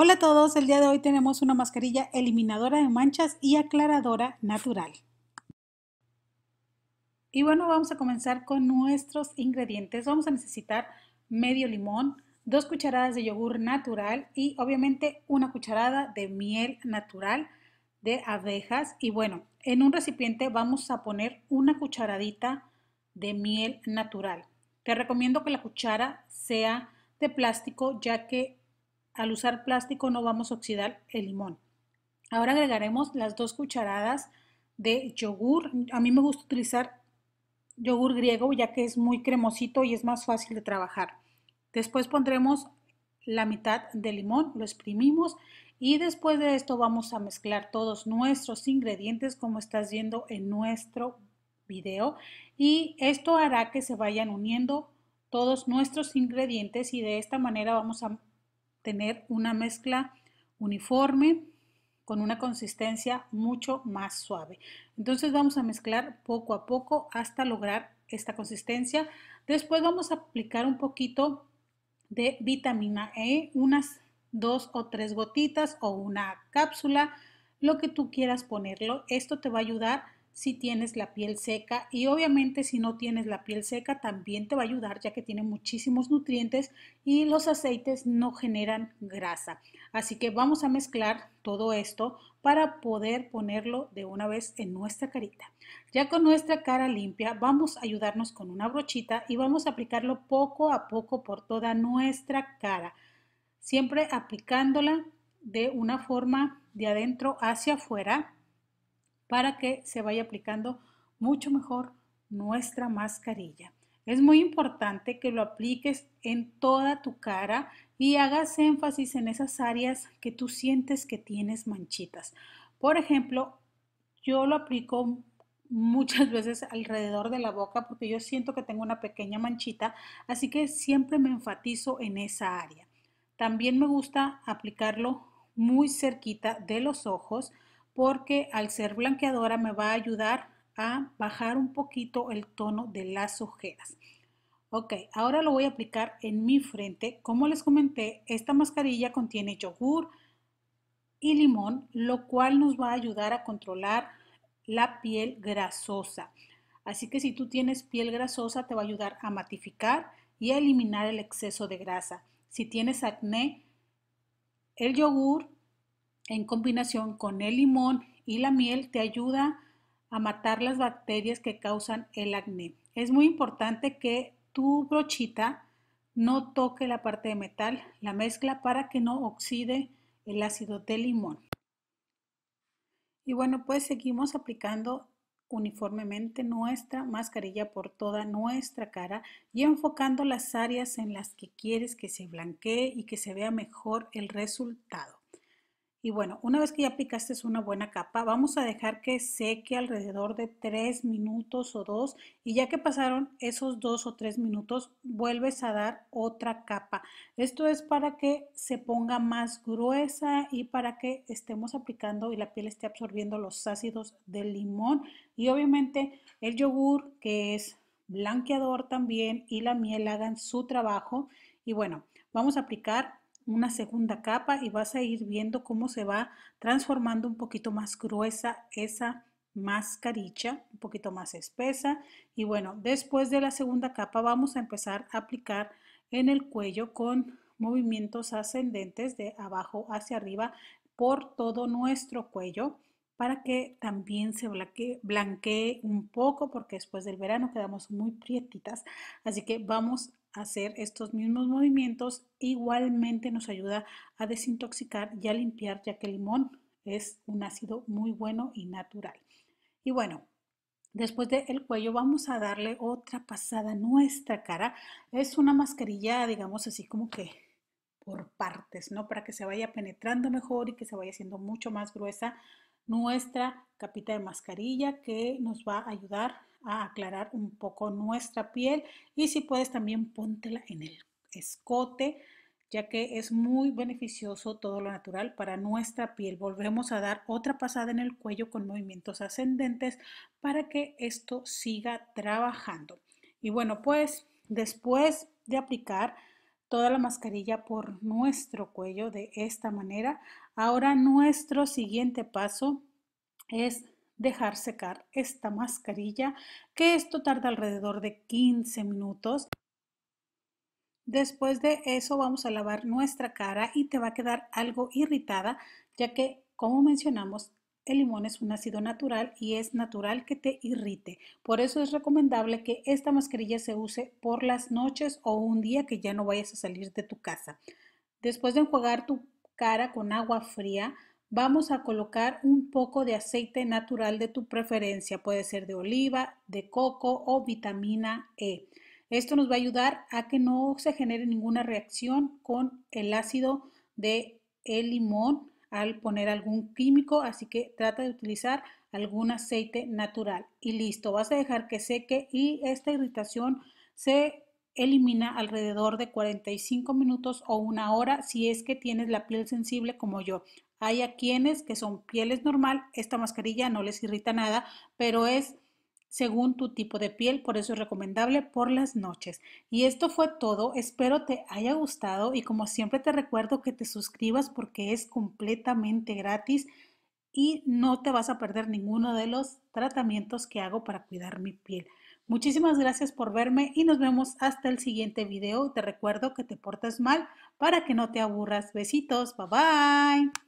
Hola a todos, el día de hoy tenemos una mascarilla eliminadora de manchas y aclaradora natural. Y bueno, vamos a comenzar con nuestros ingredientes. Vamos a necesitar medio limón, dos cucharadas de yogur natural y obviamente una cucharada de miel natural de abejas. Y bueno, en un recipiente vamos a poner una cucharadita de miel natural. Te recomiendo que la cuchara sea de plástico ya que al usar plástico no vamos a oxidar el limón. Ahora agregaremos las dos cucharadas de yogur. A mí me gusta utilizar yogur griego ya que es muy cremosito y es más fácil de trabajar. Después pondremos la mitad de limón, lo exprimimos y después de esto vamos a mezclar todos nuestros ingredientes como estás viendo en nuestro video y esto hará que se vayan uniendo todos nuestros ingredientes y de esta manera vamos a tener una mezcla uniforme con una consistencia mucho más suave. Entonces vamos a mezclar poco a poco hasta lograr esta consistencia. Después vamos a aplicar un poquito de vitamina E, unas dos o tres gotitas o una cápsula, lo que tú quieras ponerlo. Esto te va a ayudar si tienes la piel seca y obviamente si no tienes la piel seca también te va a ayudar ya que tiene muchísimos nutrientes y los aceites no generan grasa. Así que vamos a mezclar todo esto para poder ponerlo de una vez en nuestra carita. Ya con nuestra cara limpia vamos a ayudarnos con una brochita y vamos a aplicarlo poco a poco por toda nuestra cara, siempre aplicándola de una forma de adentro hacia afuera para que se vaya aplicando mucho mejor nuestra mascarilla. Es muy importante que lo apliques en toda tu cara y hagas énfasis en esas áreas que tú sientes que tienes manchitas. Por ejemplo, yo lo aplico muchas veces alrededor de la boca porque yo siento que tengo una pequeña manchita, así que siempre me enfatizo en esa área. También me gusta aplicarlo muy cerquita de los ojos porque al ser blanqueadora me va a ayudar a bajar un poquito el tono de las ojeras. Ok, ahora lo voy a aplicar en mi frente. Como les comenté, esta mascarilla contiene yogur y limón, lo cual nos va a ayudar a controlar la piel grasosa. Así que si tú tienes piel grasosa, te va a ayudar a matificar y a eliminar el exceso de grasa. Si tienes acné, el yogur en combinación con el limón y la miel te ayuda a matar las bacterias que causan el acné. Es muy importante que tu brochita no toque la parte de metal, la mezcla para que no oxide el ácido de limón. Y bueno, pues seguimos aplicando uniformemente nuestra mascarilla por toda nuestra cara y enfocando las áreas en las que quieres que se blanquee y que se vea mejor el resultado. Y bueno, una vez que ya aplicaste una buena capa, vamos a dejar que seque alrededor de 3 minutos o 2 y ya que pasaron esos 2 o 3 minutos, vuelves a dar otra capa. Esto es para que se ponga más gruesa y para que estemos aplicando y la piel esté absorbiendo los ácidos del limón y obviamente el yogur que es blanqueador también y la miel hagan su trabajo. Y bueno, vamos a aplicar una segunda capa y vas a ir viendo cómo se va transformando un poquito más gruesa esa mascarilla, un poquito más espesa. Y bueno, después de la segunda capa vamos a empezar a aplicar en el cuello con movimientos ascendentes de abajo hacia arriba por todo nuestro cuello para que también se blanquee, blanquee un poco porque después del verano quedamos muy prietitas. Así que vamos hacer estos mismos movimientos igualmente nos ayuda a desintoxicar y a limpiar ya que el limón es un ácido muy bueno y natural. Y bueno, después del cuello vamos a darle otra pasada a nuestra cara. Es una mascarilla, digamos así como que por partes, ¿no? Para que se vaya penetrando mejor y que se vaya haciendo mucho más gruesa nuestra capita de mascarilla que nos va a ayudar a aclarar un poco nuestra piel y si puedes también póntela en el escote ya que es muy beneficioso todo lo natural para nuestra piel. Volvemos a dar otra pasada en el cuello con movimientos ascendentes para que esto siga trabajando. Y bueno, pues después de aplicar toda la mascarilla por nuestro cuello de esta manera, ahora nuestro siguiente paso es dejar secar esta mascarilla, que esto tarda alrededor de 15 minutos. Después de eso vamos a lavar nuestra cara y te va a quedar algo irritada, ya que como mencionamos, el limón es un ácido natural y es natural que te irrite. Por eso es recomendable que esta mascarilla se use por las noches o un día que ya no vayas a salir de tu casa. Después de enjuagar tu cara con agua fría, vamos a colocar un poco de aceite natural de tu preferencia, puede ser de oliva, de coco o vitamina E. Esto nos va a ayudar a que no se genere ninguna reacción con el ácido de el limón al poner algún químico, así que trata de utilizar algún aceite natural y listo, vas a dejar que seque y esta irritación se elimina alrededor de 45 minutos o una hora si es que tienes la piel sensible como yo. Hay a quienes que son pieles normal, esta mascarilla no les irrita nada, pero es según tu tipo de piel, por eso es recomendable por las noches. Y esto fue todo, espero te haya gustado y como siempre te recuerdo que te suscribas porque es completamente gratis y no te vas a perder ninguno de los tratamientos que hago para cuidar mi piel. Muchísimas gracias por verme y nos vemos hasta el siguiente video. Te recuerdo que te portas mal para que no te aburras. Besitos, bye bye.